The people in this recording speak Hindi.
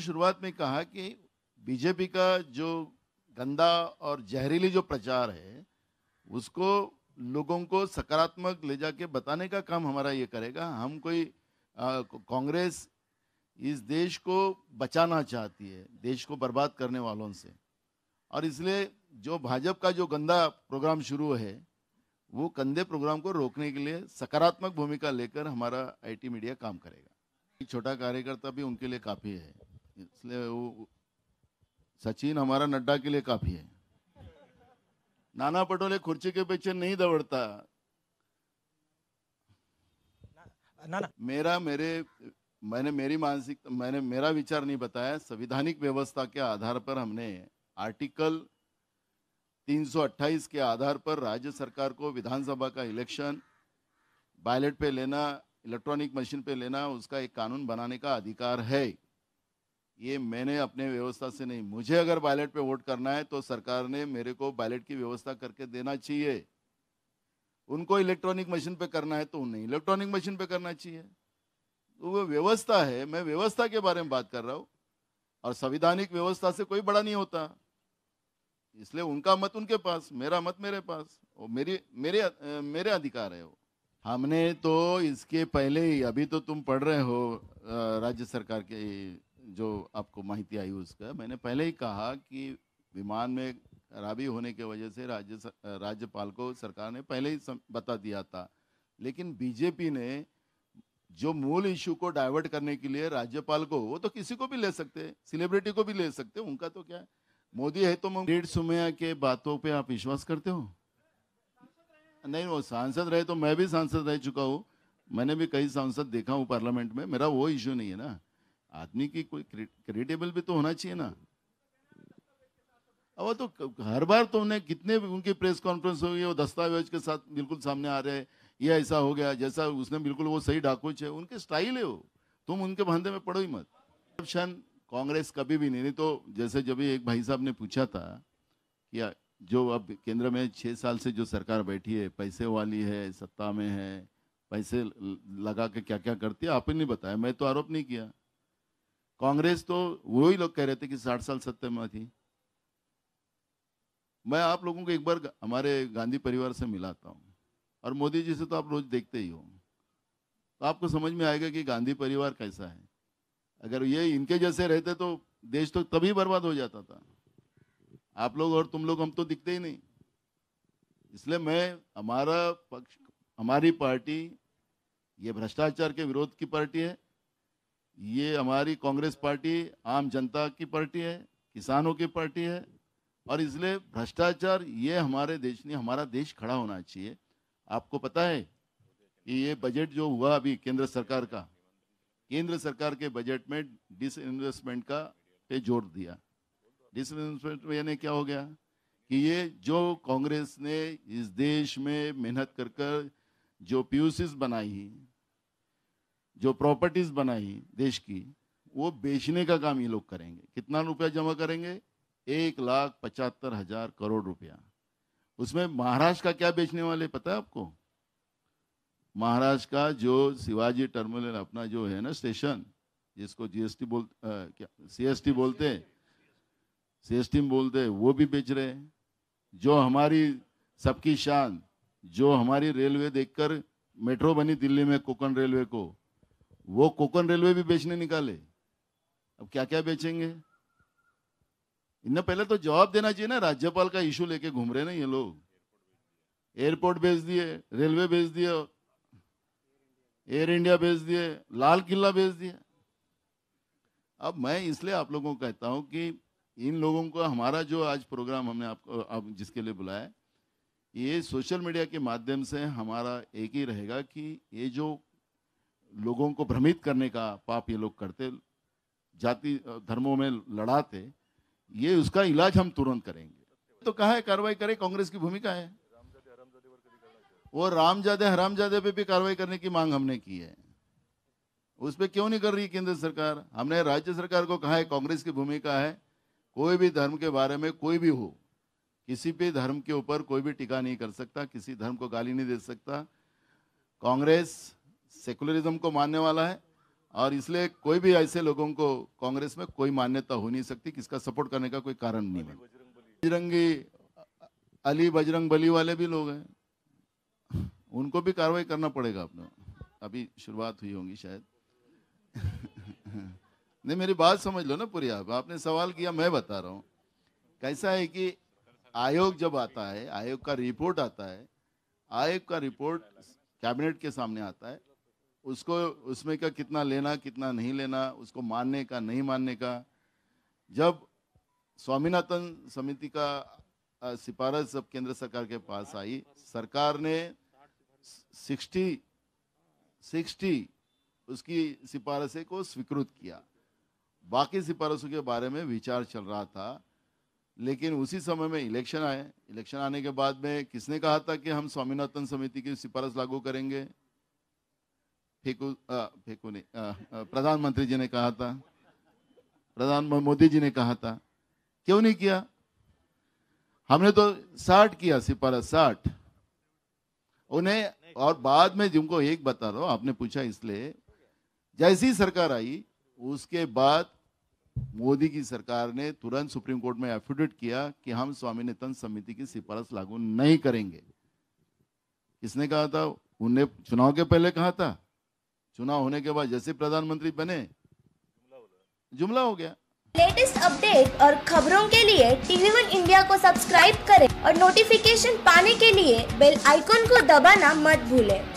शुरुआत में कहा कि बीजेपी का जो गंदा और जहरीली जो प्रचार है उसको लोगों को सकारात्मक ले जाके बताने का काम हमारा ये करेगा हम कोई कांग्रेस इस देश को बचाना चाहती है देश को बर्बाद करने वालों से और इसलिए जो भाजपा का जो गंदा प्रोग्राम शुरू है वो गंदे प्रोग्राम को रोकने के लिए सकारात्मक भूमिका लेकर हमारा आईटी मीडिया काम करेगा छोटा कार्यकर्ता भी उनके लिए काफ़ी है इसलिए वो सचिन हमारा नड्डा के लिए काफी है नाना पटोले खुर्ची के पीछे नहीं दौड़ता मेरा मेरे मैंने मेरी मानसिक मैंने मेरा विचार नहीं बताया संविधानिक व्यवस्था के आधार पर हमने आर्टिकल 328 के आधार पर राज्य सरकार को विधानसभा का इलेक्शन बैलेट पे लेना इलेक्ट्रॉनिक मशीन पे लेना उसका एक कानून बनाने का अधिकार है ये मैंने अपने व्यवस्था से नहीं मुझे अगर बैलेट पे वोट करना है तो सरकार ने मेरे को बैलेट की व्यवस्था करके देना चाहिए उनको इलेक्ट्रॉनिक मशीन पे करना है तो उन्हें इलेक्ट्रॉनिक मशीन पे करना चाहिए तो वो व्यवस्था है मैं व्यवस्था के बारे में बात कर रहा हूँ और संविधानिक व्यवस्था से कोई बड़ा नहीं होता इसलिए उनका मत उनके पास मेरा मत मेरे पास वो मेरी मेरे मेरे अधिकार है वो हमने तो इसके पहले ही अभी तो तुम पढ़ रहे हो राज्य सरकार के जो आपको माहिती आई उसका मैंने पहले ही कहा कि विमान में खराबी होने की वजह से राज्य राज्यपाल को सरकार ने पहले ही बता दिया था लेकिन बीजेपी ने जो मूल इशू को डाइवर्ट करने के लिए राज्यपाल को वो तो किसी को भी ले सकते हैं सेलिब्रिटी को भी ले सकते हैं उनका तो क्या है मोदी है तो डेढ़ सुमया के बातों पे आप विश्वास करते हो नहीं वो सांसद रहे तो मैं भी सांसद रह चुका हूँ मैंने भी कई सांसद देखा हूँ पार्लियामेंट में मेरा वो इशू नहीं है ना आदमी की कोई क्रेडिबल भी तो होना चाहिए ना अब तो हर बार तो उन्हें कितने उनकी प्रेस कॉन्फ्रेंस हो गई वो दस्तावेज के साथ बिल्कुल सामने आ रहे हैं ये ऐसा हो गया जैसा उसने बिल्कुल वो सही डाकूच है उनके स्टाइल है वो तुम उनके भांधे में पढ़ो ही मत करप्शन कांग्रेस कभी भी नहीं नहीं तो जैसे जब एक भाई साहब ने पूछा था कि जो अब केंद्र में छः साल से जो सरकार बैठी है पैसे वाली है सत्ता में है पैसे लगा के क्या क्या करती है आपने नहीं बताया मैं तो आरोप नहीं किया कांग्रेस तो वो ही लोग कह रहे थे कि साठ साल सत्ता में थी मैं आप लोगों को एक बार हमारे गांधी परिवार से मिलाता हूँ और मोदी जी से तो आप रोज देखते ही हो तो आपको समझ में आएगा कि गांधी परिवार कैसा है अगर ये इनके जैसे रहते तो देश तो तभी बर्बाद हो जाता था आप लोग और तुम लोग हम तो दिखते ही नहीं इसलिए मैं हमारा पक्ष हमारी पार्टी ये भ्रष्टाचार के विरोध की पार्टी है ये हमारी कांग्रेस पार्टी आम जनता की पार्टी है किसानों की पार्टी है और इसलिए भ्रष्टाचार ये हमारे देश ने हमारा देश खड़ा होना चाहिए आपको पता है कि ये बजट जो हुआ अभी केंद्र सरकार का केंद्र सरकार के बजट में डिसइन्वेस्टमेंट का पे जोर दिया डिसइन्वेस्टमेंट यानी क्या हो गया कि ये जो कांग्रेस ने इस देश में मेहनत कर कर जो पीयूसीज बनाई जो प्रॉपर्टीज बनाई देश की वो बेचने का काम ये लोग करेंगे कितना रुपया जमा करेंगे एक लाख पचहत्तर हजार करोड़ रुपया उसमें महाराष्ट्र का क्या बेचने वाले पता है आपको महाराष्ट्र का जो शिवाजी टर्मिनल अपना जो है ना स्टेशन जिसको जीएसटी बोल सीएसटी बोलते सी एस में बोलते वो भी बेच रहे जो हमारी सबकी शान जो हमारी रेलवे देखकर मेट्रो बनी दिल्ली में कोकण रेलवे को वो कोकन रेलवे भी बेचने निकाले अब क्या क्या बेचेंगे इन पहले तो जवाब देना चाहिए ना राज्यपाल का इशू लेके घूम रहे ना ये लोग एयरपोर्ट बेच दिए रेलवे बेच दिए एयर इंडिया बेच दिए लाल किला बेच दिया अब मैं इसलिए आप लोगों को कहता हूं कि इन लोगों को हमारा जो आज प्रोग्राम हमने आपको आप जिसके लिए बुलाया ये सोशल मीडिया के माध्यम से हमारा एक ही रहेगा कि ये जो लोगों को भ्रमित करने का पाप ये लोग करते जाति धर्मों में लड़ाते ये उसका इलाज हम तुरंत करेंगे तो कहा है कार्रवाई करे कांग्रेस की भूमिका है वो राम हराम जादे पे भी कार्रवाई करने की मांग हमने की है उस पर क्यों नहीं कर रही केंद्र सरकार हमने राज्य सरकार को कहा है कांग्रेस की भूमिका है कोई भी धर्म के बारे में कोई भी हो किसी भी धर्म के ऊपर कोई भी टीका नहीं कर सकता किसी धर्म को गाली नहीं दे सकता कांग्रेस सेकुलरिज्म को मानने वाला है और इसलिए कोई भी ऐसे लोगों को कांग्रेस में कोई मान्यता हो नहीं सकती किसका सपोर्ट करने का कोई कारण नहीं है बजरंगी अली बजरंग बली वाले भी लोग हैं उनको भी कार्रवाई करना पड़ेगा अपने अभी शुरुआत हुई होंगी शायद नहीं मेरी बात समझ लो ना पूरी आप आपने सवाल किया मैं बता रहा हूँ कैसा है कि आयोग जब आता है आयोग का रिपोर्ट आता है आयोग का रिपोर्ट कैबिनेट के सामने आता है उसको उसमें का कितना लेना कितना नहीं लेना उसको मानने का नहीं मानने का जब स्वामीनाथन समिति का सिफारिश जब केंद्र सरकार के पास आई सरकार ने सिक्सटी सिक्सटी उसकी सिफारिशें को स्वीकृत किया बाकी सिफारिशों के बारे में विचार चल रहा था लेकिन उसी समय में इलेक्शन आए इलेक्शन आने के बाद में किसने कहा था कि हम स्वामीनाथन समिति की सिफारिश लागू करेंगे फेंकू फेंकू ने प्रधानमंत्री जी ने कहा था प्रधान मोदी जी ने कहा था क्यों नहीं किया हमने तो साठ किया सिपारा साठ उन्हें और बाद में जिनको एक बता रहा आपने पूछा इसलिए जैसी सरकार आई उसके बाद मोदी की सरकार ने तुरंत सुप्रीम कोर्ट में एफिडेविट किया कि हम स्वामीनाथन समिति की सिफारिश लागू नहीं करेंगे किसने कहा था उन्हें चुनाव के पहले कहा था चुनाव होने के बाद जैसे प्रधानमंत्री बने जुमला हो गया लेटेस्ट अपडेट और खबरों के लिए टीवी वन इंडिया को सब्सक्राइब करें और नोटिफिकेशन पाने के लिए बेल आइकॉन को दबाना मत भूलें।